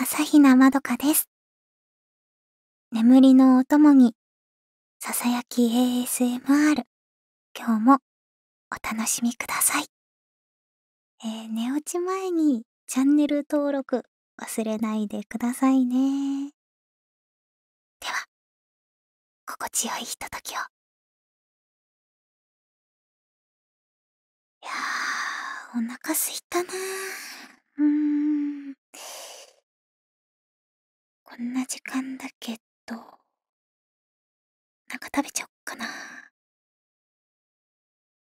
朝比奈まどかです。眠りのお供に、ささやき ASMR。今日もお楽しみください。えー、寝落ち前にチャンネル登録忘れないでくださいね。では、心地よいひとときを。いやー、お腹すいたなー。うんこんな時間だけど、なんか食べちゃおっかな。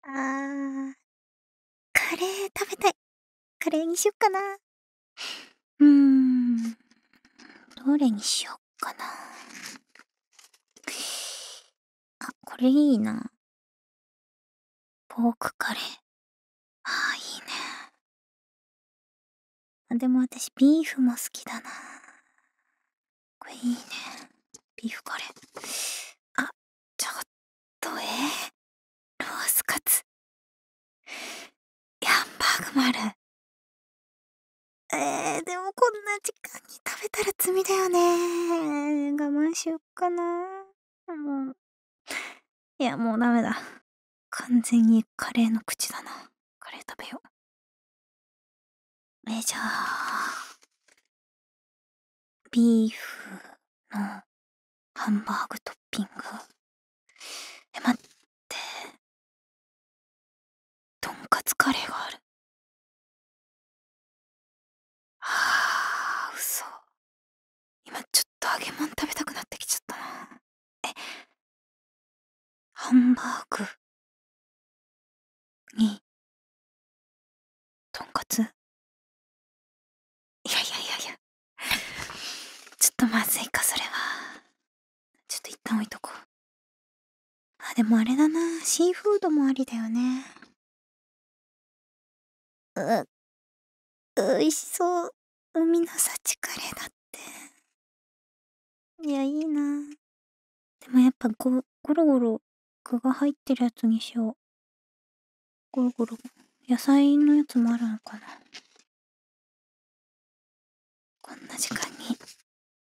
あー、カレー食べたい。カレーにしよっかな。うーん、どれにしよっかな。あ、これいいな。ポークカレー。あー、いいね。でも私ビーフも好きだな。いいねビーフカレーあちょっとえー、ロースカツハンバーグもあるえー、でもこんな時間に食べたら罪だよね、我慢しよっかなもういやもうダメだ完全にカレーの口だなカレー食べようえー、じゃあビーフハンバーグトッピング。え、待って。とんかつカレーがある。あー、嘘。今ちょっと揚げ物食べたくなってきちゃったな。え、ハンバーグに、とんかついやいやいやいや。ちょっとまずいかあでもあれだなシーフードもありだよねう美味しそう海の幸カレーだっていやいいなでもやっぱごゴロゴロ具が入ってるやつにしようゴロゴロ野菜のやつもあるのかなこんな時間に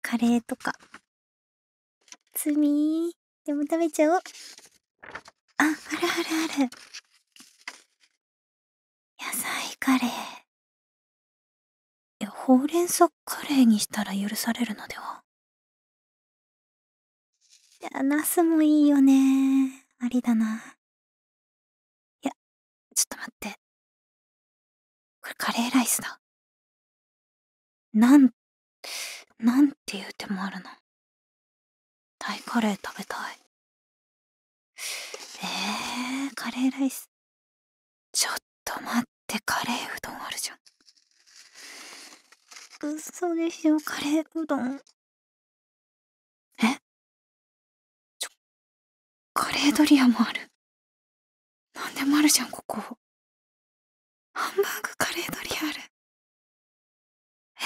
カレーとか罪でも食べちゃおうあ、あるあるある。野菜カレー。いや、ほうれん草カレーにしたら許されるのではいや、ナスもいいよね。ありだな。いや、ちょっと待って。これカレーライスだ。なん、なんていう手もあるの。タイカレー食べたい。カレーライスちょっと待ってカレーうどんあるじゃん嘘でしょカレーうどんえちょカレードリアもある何でもあるじゃんここハンバーグカレードリアあるえー、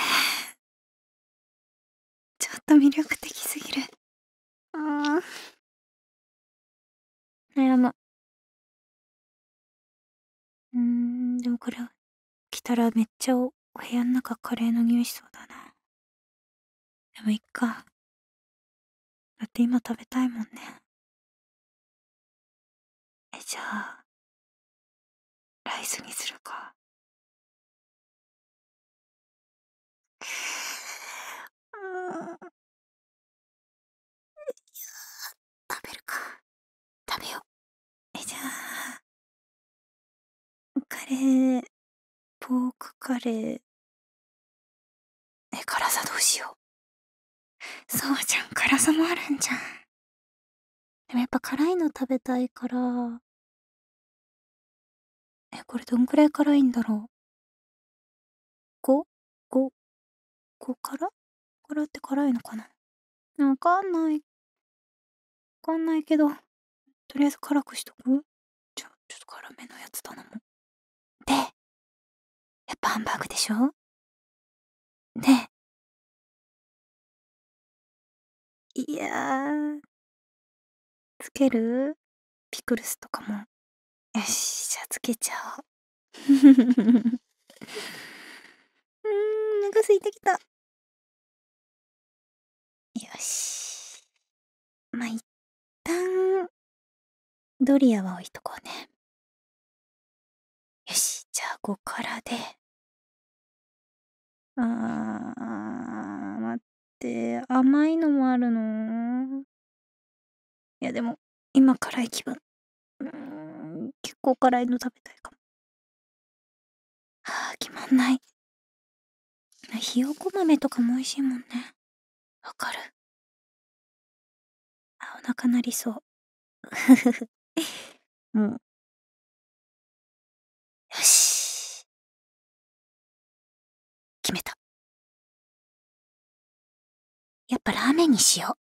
ちょっと魅力的すぎるああ悩むで送る。来たらめっちゃお部屋の中カレーの匂いしそうだな。でもいっか。だって今食べたいもんね。え、じゃあ、ライスにするか。うんレー、ポークカレー。え、辛さどうしよう。そうじゃん、辛さもあるんじゃん。でもやっぱ辛いの食べたいから。え、これどんくらい辛いんだろう。5、5、5辛辛って辛いのかなわかんない。わかんないけど、とりあえず辛くしとくじゃあ、ちょっと辛めのやつ頼む。やっぱハンバーグでしょねえ。いやー。つけるピクルスとかも。よし、じゃあつけちゃおう。うーん、おがすいてきた。よし。まあ、一旦、ドリアは置いとこうね。よし、じゃあ5からで。あー、待って、甘いのもあるのいやでも、今辛い気分。うん、結構辛いの食べたいかも。はあ、決まんない。ひよこ豆とかも美味しいもんね。わかる。あ、お腹なりそう。もう、やっぱラーメンにしよう。